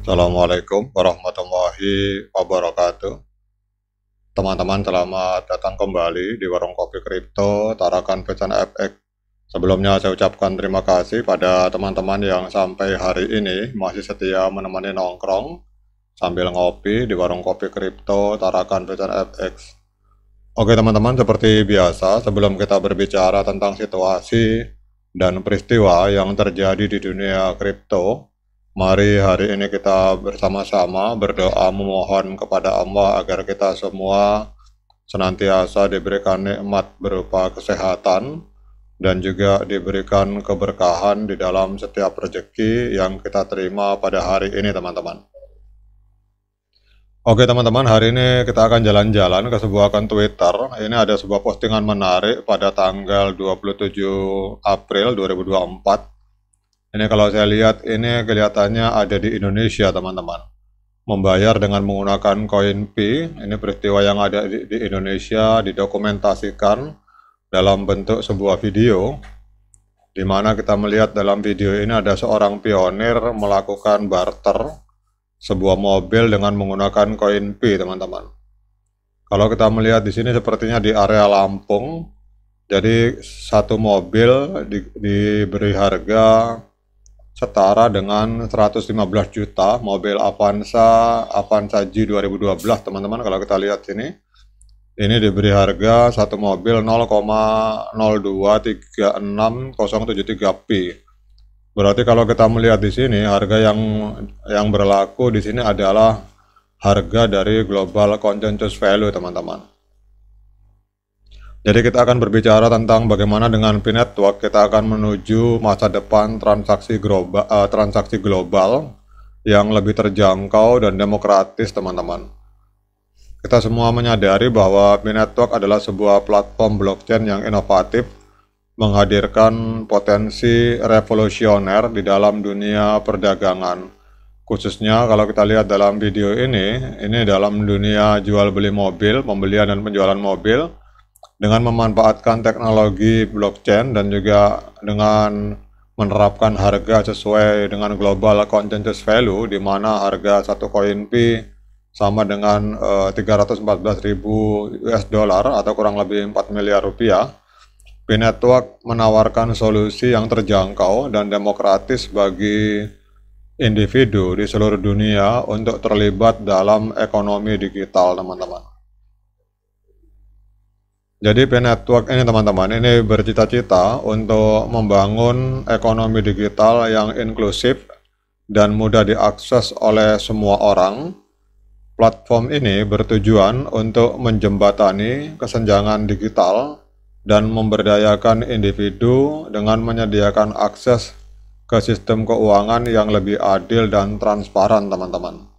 Assalamualaikum warahmatullahi wabarakatuh. Teman-teman selamat datang kembali di Warung Kopi Kripto Tarakan pecan FX. Sebelumnya saya ucapkan terima kasih pada teman-teman yang sampai hari ini masih setia menemani nongkrong sambil ngopi di Warung Kopi Kripto Tarakan pecan FX. Oke teman-teman, seperti biasa sebelum kita berbicara tentang situasi dan peristiwa yang terjadi di dunia kripto, Mari hari ini kita bersama-sama berdoa memohon kepada Allah agar kita semua senantiasa diberikan nikmat berupa kesehatan dan juga diberikan keberkahan di dalam setiap rezeki yang kita terima pada hari ini teman-teman. Oke teman-teman, hari ini kita akan jalan-jalan ke sebuah akun Twitter. Ini ada sebuah postingan menarik pada tanggal 27 April 2024 ini kalau saya lihat ini kelihatannya ada di Indonesia teman-teman. Membayar dengan menggunakan koin P, ini peristiwa yang ada di, di Indonesia didokumentasikan dalam bentuk sebuah video di mana kita melihat dalam video ini ada seorang pionir melakukan barter sebuah mobil dengan menggunakan koin P teman-teman. Kalau kita melihat di sini sepertinya di area Lampung, jadi satu mobil di, diberi harga setara dengan 115 juta mobil Avanza Avanza G 2012 teman-teman kalau kita lihat sini ini diberi harga satu mobil 0,0236073P berarti kalau kita melihat di sini harga yang yang berlaku di sini adalah harga dari global consensus value teman-teman jadi kita akan berbicara tentang bagaimana dengan Pinetwork. Network kita akan menuju masa depan transaksi global, uh, eh, transaksi global yang lebih terjangkau dan demokratis teman-teman. Kita semua menyadari bahwa Pinetwork adalah sebuah platform blockchain yang inovatif menghadirkan potensi revolusioner di dalam dunia perdagangan. Khususnya kalau kita lihat dalam video ini, ini dalam dunia jual beli mobil, pembelian dan penjualan mobil, dengan memanfaatkan teknologi blockchain dan juga dengan menerapkan harga sesuai dengan global consensus value di mana harga satu koin P sama dengan uh, 314.000 US dollar atau kurang lebih 4 miliar rupiah. P Network menawarkan solusi yang terjangkau dan demokratis bagi individu di seluruh dunia untuk terlibat dalam ekonomi digital, teman-teman. Jadi Penetwork ini teman-teman, ini bercita-cita untuk membangun ekonomi digital yang inklusif dan mudah diakses oleh semua orang. Platform ini bertujuan untuk menjembatani kesenjangan digital dan memberdayakan individu dengan menyediakan akses ke sistem keuangan yang lebih adil dan transparan teman-teman.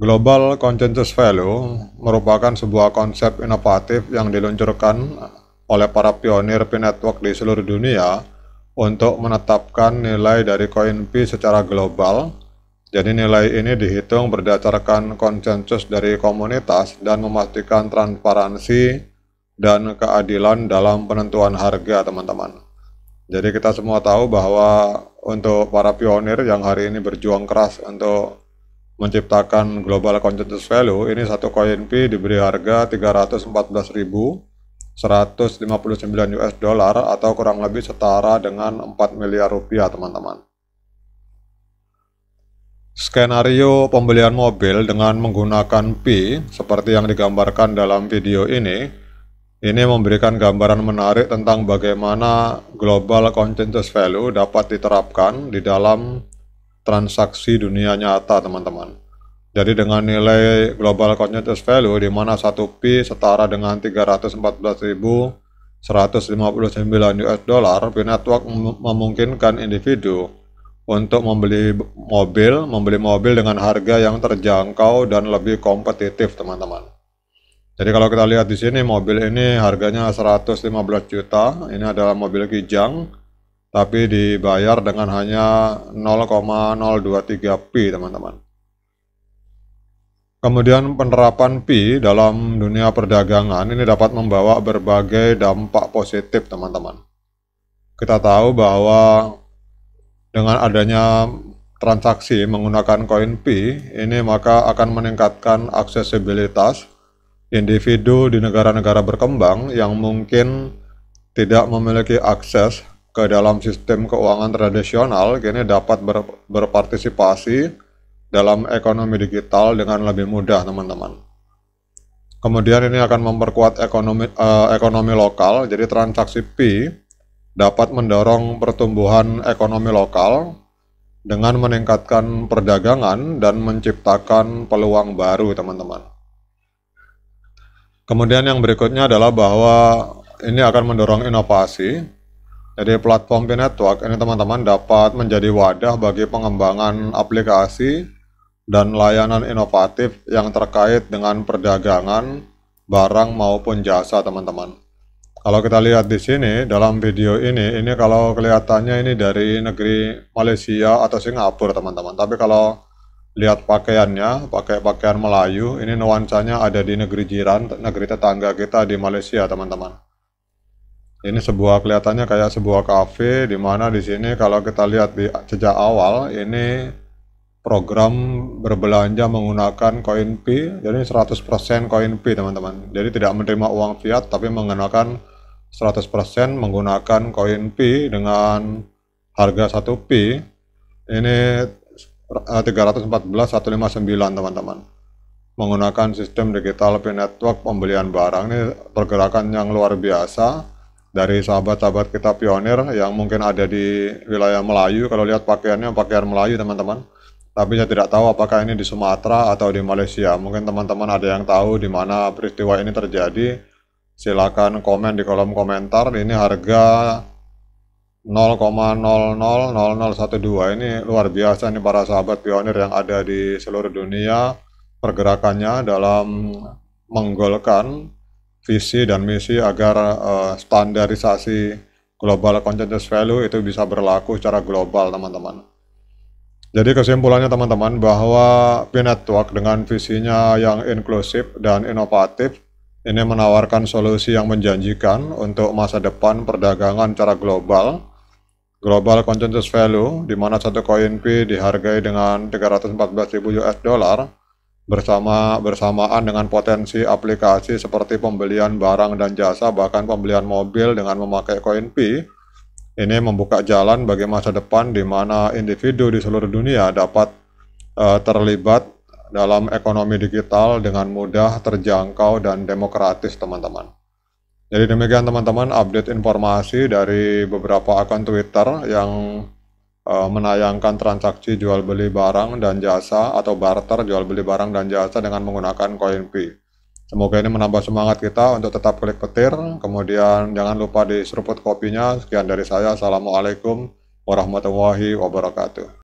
Global Consensus Value merupakan sebuah konsep inovatif yang diluncurkan oleh para pionir P-Network di seluruh dunia untuk menetapkan nilai dari koin P secara global. Jadi nilai ini dihitung berdasarkan konsensus dari komunitas dan memastikan transparansi dan keadilan dalam penentuan harga teman-teman. Jadi kita semua tahu bahwa untuk para pionir yang hari ini berjuang keras untuk menciptakan global consensus value ini satu koin P diberi harga 314.159 US dollar atau kurang lebih setara dengan 4 miliar rupiah teman-teman. Skenario pembelian mobil dengan menggunakan P seperti yang digambarkan dalam video ini ini memberikan gambaran menarik tentang bagaimana global consensus value dapat diterapkan di dalam transaksi dunia nyata teman-teman. Jadi dengan nilai global consensus value di mana 1P setara dengan 314.159 US dollar, network memungkinkan individu untuk membeli mobil, membeli mobil dengan harga yang terjangkau dan lebih kompetitif teman-teman. Jadi kalau kita lihat di sini mobil ini harganya 115 juta, ini adalah mobil Kijang tapi dibayar dengan hanya 0,023 P teman-teman. Kemudian penerapan P dalam dunia perdagangan ini dapat membawa berbagai dampak positif teman-teman. Kita tahu bahwa dengan adanya transaksi menggunakan koin P ini maka akan meningkatkan aksesibilitas individu di negara-negara berkembang yang mungkin tidak memiliki akses ke dalam sistem keuangan tradisional kini dapat ber, berpartisipasi dalam ekonomi digital dengan lebih mudah teman-teman. Kemudian ini akan memperkuat ekonomi uh, ekonomi lokal, jadi transaksi P dapat mendorong pertumbuhan ekonomi lokal dengan meningkatkan perdagangan dan menciptakan peluang baru teman-teman. Kemudian yang berikutnya adalah bahwa ini akan mendorong inovasi jadi platform P Network ini teman-teman dapat menjadi wadah bagi pengembangan aplikasi dan layanan inovatif yang terkait dengan perdagangan barang maupun jasa teman-teman. Kalau kita lihat di sini dalam video ini, ini kalau kelihatannya ini dari negeri Malaysia atau Singapura teman-teman. Tapi kalau lihat pakaiannya, pakai pakaian Melayu, ini nuansanya ada di negeri jiran, negeri tetangga kita di Malaysia teman-teman. Ini sebuah kelihatannya kayak sebuah kafe di mana di sini kalau kita lihat di sejak awal ini program berbelanja menggunakan koin P. Jadi 100% koin P, teman-teman. Jadi tidak menerima uang fiat tapi menggunakan 100% menggunakan koin P dengan harga 1 P. Ini 314.159, eh, teman-teman menggunakan sistem digital P network pembelian barang ini pergerakan yang luar biasa dari sahabat-sahabat kita pionir yang mungkin ada di wilayah Melayu. Kalau lihat pakaiannya pakaian Melayu teman-teman. Tapi saya tidak tahu apakah ini di Sumatera atau di Malaysia. Mungkin teman-teman ada yang tahu di mana peristiwa ini terjadi. Silakan komen di kolom komentar. Ini harga 0,000012 ini luar biasa nih para sahabat pionir yang ada di seluruh dunia pergerakannya dalam menggolkan visi dan misi agar uh, standarisasi global consensus value itu bisa berlaku secara global teman-teman. Jadi kesimpulannya teman-teman bahwa P-Network dengan visinya yang inklusif dan inovatif ini menawarkan solusi yang menjanjikan untuk masa depan perdagangan secara global. Global consensus value di mana satu koin P dihargai dengan 314.000 US dollar bersama bersamaan dengan potensi aplikasi seperti pembelian barang dan jasa bahkan pembelian mobil dengan memakai koin P ini membuka jalan bagi masa depan di mana individu di seluruh dunia dapat uh, terlibat dalam ekonomi digital dengan mudah, terjangkau dan demokratis teman-teman. Jadi demikian teman-teman update informasi dari beberapa akun Twitter yang Eh, menayangkan transaksi jual beli barang dan jasa atau barter jual beli barang dan jasa dengan menggunakan koin P. Semoga ini menambah semangat kita untuk tetap klik petir. Kemudian jangan lupa diseruput kopinya. Sekian dari saya. Assalamualaikum warahmatullahi wabarakatuh.